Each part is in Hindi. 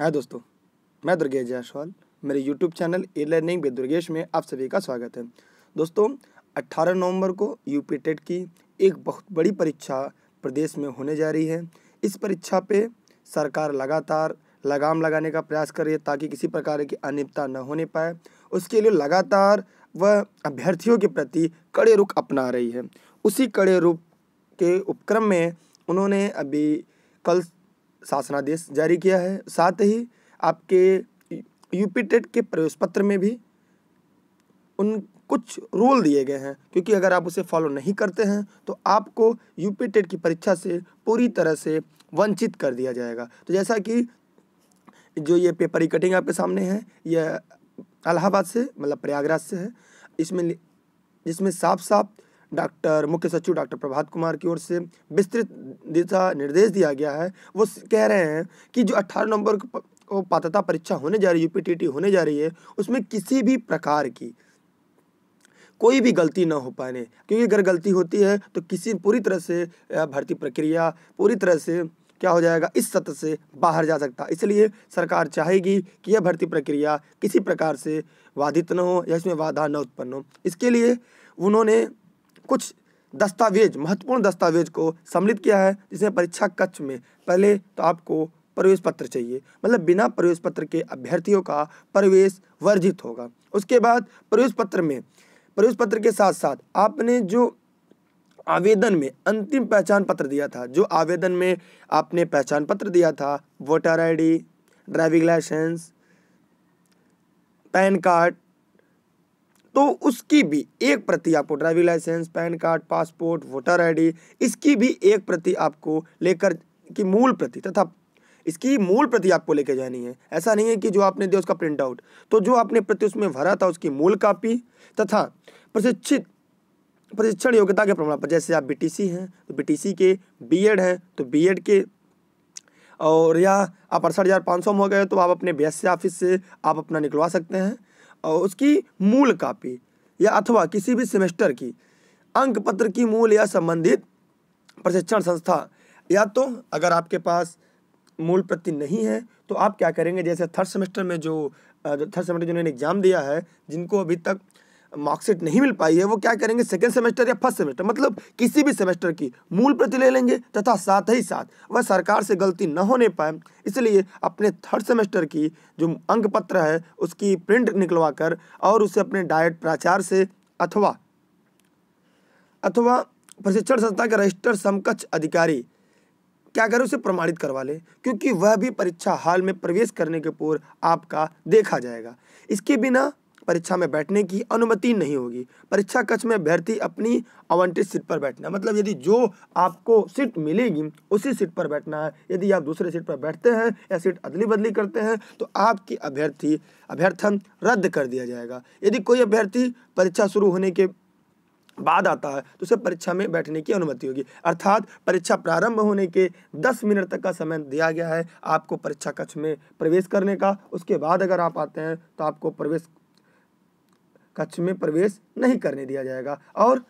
है हाँ दोस्तों मैं दुर्गेश जायसवाल मेरे YouTube channel a learning with Durgesh में आप सभी का स्वागत है दोस्तों 18 नवंबर को यूपी टेट की एक बहुत बड़ी परीक्षा प्रदेश में होने जा रही है इस परीक्षा पे सरकार लगातार लगाम लगाने का प्रयास कर रही है ताकि किसी प्रकार की अनियमता न होने पाए उसके लिए लगातार वह अभ्यर्थियों के प्रति कड़े रुख अपना रही है उसी कड़े रुख के उपक्रम में उन्होंने अभी कल शासनादेश जारी किया है साथ ही आपके यूपी टेट के प्रवेश पत्र में भी उन कुछ रूल दिए गए हैं क्योंकि अगर आप उसे फॉलो नहीं करते हैं तो आपको यूपी टेट की परीक्षा से पूरी तरह से वंचित कर दिया जाएगा तो जैसा कि जो ये पेपर की कटिंग आपके सामने है यह इलाहाबाद से मतलब प्रयागराज से है इसमें जिसमें साफ साफ डॉक्टर मुख्य सचिव डॉक्टर प्रभात कुमार की ओर से विस्तृत दिशा निर्देश दिया गया है वो कह रहे हैं कि जो अट्ठारह नवंबर को पात्रता परीक्षा होने जा रही है यू होने जा रही है उसमें किसी भी प्रकार की कोई भी गलती ना हो पाने क्योंकि अगर गलती होती है तो किसी पूरी तरह से भर्ती प्रक्रिया पूरी तरह से क्या हो जाएगा इस सत्र से बाहर जा सकता है इसलिए सरकार चाहेगी कि यह भर्ती प्रक्रिया किसी प्रकार से बाधित न हो या इसमें बाधा न उत्पन्न हो इसके लिए उन्होंने कुछ दस्तावेज महत्वपूर्ण दस्तावेज को सम्मिलित किया है जिसमें परीक्षा कक्ष में पहले तो आपको प्रवेश पत्र चाहिए मतलब बिना प्रवेश पत्र के अभ्यर्थियों का प्रवेश वर्जित होगा उसके बाद प्रवेश पत्र में प्रवेश पत्र के साथ साथ आपने जो आवेदन में अंतिम पहचान पत्र दिया था जो आवेदन में आपने पहचान पत्र दिया था voter ID driving licence PAN card तो उसकी भी एक प्रति आपको driving licence PAN card passport voter ID इसकी भी एक प्रति आपको लेकर की मूल प्रति तथा इसकी मूल प्रति आपको लेके जानी है ऐसा नहीं है कि जो आपने दिया उसका प्रिंट आउट तो जो आपने प्रति उसमें भरा था उसकी मूल कापी तथा प्रशिक्षित प्रशिक्षण योग्यता के प्रमाण पत्र जैसे आप बी हैं तो बी के बी हैं तो बी के और या आप अड़सठ हज़ार पाँच सौ में हो गए तो आप अपने बी ऑफिस से आप अपना निकलवा सकते हैं और उसकी मूल कापी या अथवा किसी भी सेमेस्टर की अंक पत्र की मूल या संबंधित प्रशिक्षण संस्था या तो अगर आपके पास मूल प्रति नहीं है तो आप क्या करेंगे जैसे थर्ड सेमेस्टर में जो थर्ड सेमेस्टर जिन्होंने एग्ज़ाम दिया है जिनको अभी तक मार्कशीट नहीं मिल पाई है वो क्या करेंगे सेकेंड सेमेस्टर या फर्स्ट सेमेस्टर मतलब किसी भी सेमेस्टर की मूल प्रति ले लेंगे तथा साथ ही साथ वह सरकार से गलती न होने पाए इसलिए अपने थर्ड सेमेस्टर की जो अंक पत्र है उसकी प्रिंट निकलवा कर और उसे अपने डायट प्राचार से अथवा अथवा प्रशिक्षण संस्था के रजिस्टर समकक्ष अधिकारी क्या करें उसे प्रमाणित करवा लें क्योंकि वह भी परीक्षा हाल में प्रवेश करने के पूर्व आपका देखा जाएगा इसके बिना परीक्षा में बैठने की अनुमति नहीं होगी परीक्षा कक्ष में अभ्यर्थी अपनी आवंटित सीट पर बैठना मतलब यदि जो आपको सीट मिलेगी उसी सीट पर बैठना है यदि आप दूसरे सीट पर बैठते हैं या सीट अदली बदली करते हैं तो आपकी अभ्यर्थी अभ्यर्थन रद्द कर दिया जाएगा यदि कोई अभ्यर्थी परीक्षा शुरू होने के बाद आता है तो उसे परीक्षा में बैठने की अनुमति होगी अर्थात परीक्षा प्रारंभ होने के 10 मिनट तक का समय दिया गया है आपको परीक्षा कक्ष में प्रवेश करने का उसके बाद अगर आप आते हैं तो आपको प्रवेश कक्ष में प्रवेश नहीं करने दिया जाएगा और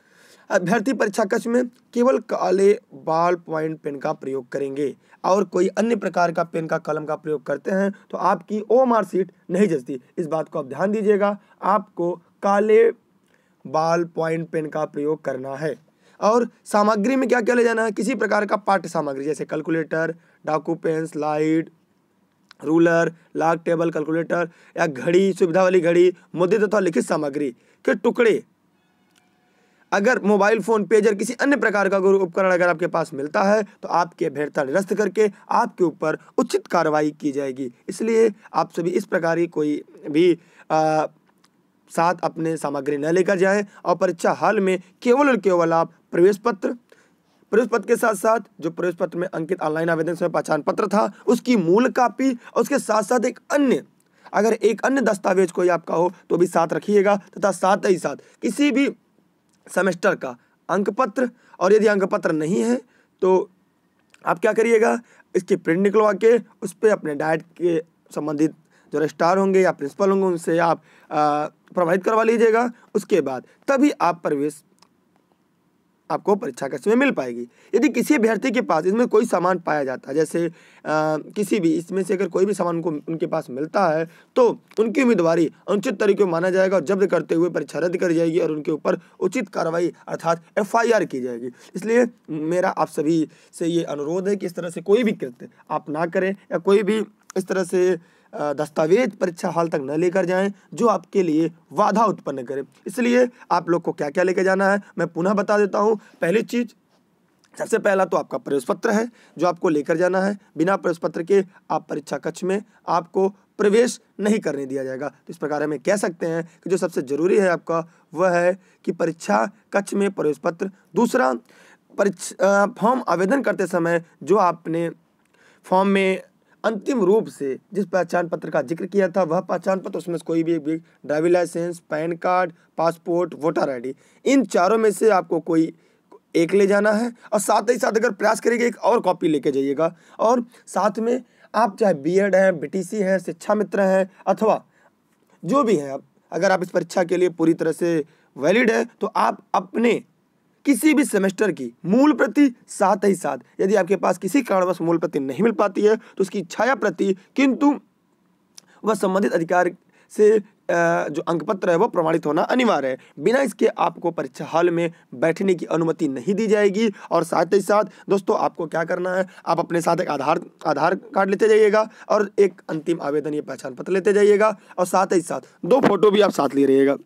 अभ्यर्थी परीक्षा कक्ष में केवल काले बाल पॉइंट पेन का प्रयोग करेंगे और कोई अन्य प्रकार का पेन का कलम का प्रयोग करते हैं तो आपकी ओ मार्कशीट सीट नहीं जचती इस बात को आप ध्यान दीजिएगा आपको काले बाल पॉइंट पेन का प्रयोग करना है और सामग्री में क्या क्या ले जाना है किसी प्रकार का पाठ्य सामग्री जैसे कैलकुलेटर डाकू pens light ruler log table calculator या घड़ी सुविधा वाली घड़ी मुद्दे तथा लिखित सामग्री के टुकड़े अगर मोबाइल फ़ोन पेजर किसी अन्य प्रकार का गुरु उपकरण अगर आपके पास मिलता है तो आपके भेड़ता निरस्त करके आपके ऊपर उचित कार्रवाई की जाएगी इसलिए आप सभी इस प्रकार की कोई भी आ, साथ अपने सामग्री न लेकर जाएं और परीक्षा हाल में केवल और केवल आप प्रवेश पत्र प्रवेश पत्र के साथ साथ जो प्रवेश पत्र में अंकित ऑनलाइन आवेदन समय पहचान पत्र था उसकी मूल कापी और उसके साथ साथ एक अन्य अगर एक अन्य दस्तावेज कोई आपका हो तो भी साथ रखिएगा तथा साथ ही साथ किसी भी सेमेस्टर का अंक पत्र और यदि अंक पत्र नहीं है तो आप क्या करिएगा इसकी प्रिंट निकलवा के उस पर अपने डाइट के संबंधित जो रजिस्ट्रार होंगे या प्रिंसिपल होंगे उनसे आप प्रमाणित करवा लीजिएगा उसके बाद तभी आप प्रवेश आपको परीक्षा के समय मिल पाएगी यदि किसी अभ्यर्थी के पास इसमें कोई सामान पाया जाता है जैसे आ, किसी भी इसमें से अगर कोई भी सामान उनको उनके पास मिलता है तो उनकी उम्मीदवारी अनुचित तरीके में माना जाएगा और जब्त करते हुए परीक्षा रद्द कर जाएगी और उनके ऊपर उचित कार्रवाई अर्थात एफ की जाएगी इसलिए मेरा आप सभी से ये अनुरोध है कि इस तरह से कोई भी कृत्य आप ना करें या कोई भी इस तरह से दस्तावेज परीक्षा हॉल तक न लेकर जाएं जो आपके लिए बाधा उत्पन्न करे इसलिए आप लोग को क्या क्या लेकर जाना है मैं पुनः बता देता हूँ पहली चीज़ सबसे पहला तो आपका प्रवेश पत्र है जो आपको लेकर जाना है बिना प्रवेश पत्र के आप परीक्षा कक्ष में आपको प्रवेश नहीं करने दिया जाएगा तो इस प्रकार हमें कह सकते हैं कि जो सबसे ज़रूरी है आपका वह है कि परीक्षा कक्ष में प्रवेश पत्र दूसरा परीक्षा फॉर्म आवेदन करते समय जो आपने फॉर्म में अंतिम रूप से जिस पहचान पत्र का जिक्र किया था वह पहचान पत्र उसमें कोई भी एक भी driving licence PAN card passport voter ID इन चारों में से आपको कोई एक ले जाना है और साथ ही साथ अगर प्रयास करेंगे एक और कॉपी लेके जाइएगा और साथ में आप चाहे बी एड हैं बीटीसी हैं शिक्षा मित्र हैं अथवा जो भी हैं आप अगर आप इस परीक्षा के लिए पूरी तरह से वैलिड है तो आप अपने किसी भी सेमेस्टर की मूल प्रति साथ ही साथ यदि आपके पास किसी कारणवश मूल प्रति नहीं मिल पाती है तो उसकी छाया प्रति किंतु वह संबंधित अधिकार से जो अंकपत्र है वो प्रमाणित होना अनिवार्य है बिना इसके आपको परीक्षा हॉल में बैठने की अनुमति नहीं दी जाएगी और साथ ही साथ दोस्तों आपको क्या करना है आप अपने साथ एक आधार आधार कार्ड लेते जाइएगा और एक अंतिम आवेदन ये पहचान पत्र लेते जाइएगा और साथ ही साथ दो फोटो भी आप साथ ले रहिएगा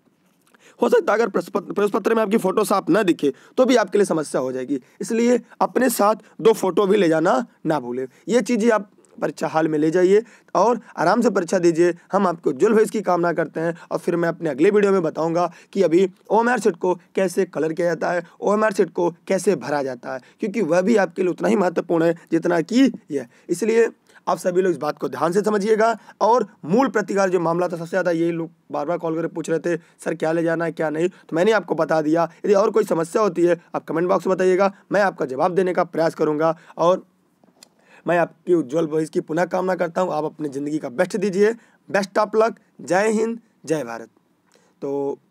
हो सकता है अगर प्रवेश पत्र में आपकी फ़ोटो साफ ना दिखे तो भी आपके लिए समस्या हो जाएगी इसलिए अपने साथ दो फ़ोटो भी ले जाना ना भूलें ये चीज़ें आप परीक्षा हाल में ले जाइए और आराम से परीक्षा दीजिए हम आपको उज्जवल भविष्य की कामना करते हैं और फिर मैं अपने अगले वीडियो में बताऊंगा कि अभी ओ एम सेट को कैसे कलर किया जाता है ओ एम सेट को कैसे भरा जाता है क्योंकि वह भी आपके लिए उतना ही महत्वपूर्ण है जितना कि यह इसलिए आप सभी लोग इस बात को ध्यान से समझिएगा और मूल प्रतिकार जो मामला था सबसे ज़्यादा यही लोग बार बार कॉल करके पूछ रहे थे सर क्या ले जाना है क्या नहीं तो मैंने आपको बता दिया यदि और कोई समस्या होती है आप कमेंट बॉक्स में बताइएगा मैं आपका जवाब देने का प्रयास करूँगा और मैं आपकी उज्ज्वल भविष्य की पुनः कामना करता हूँ आप अपनी ज़िंदगी का बेस्ट दीजिए बेस्ट ऑफ लक जय हिंद जय भारत तो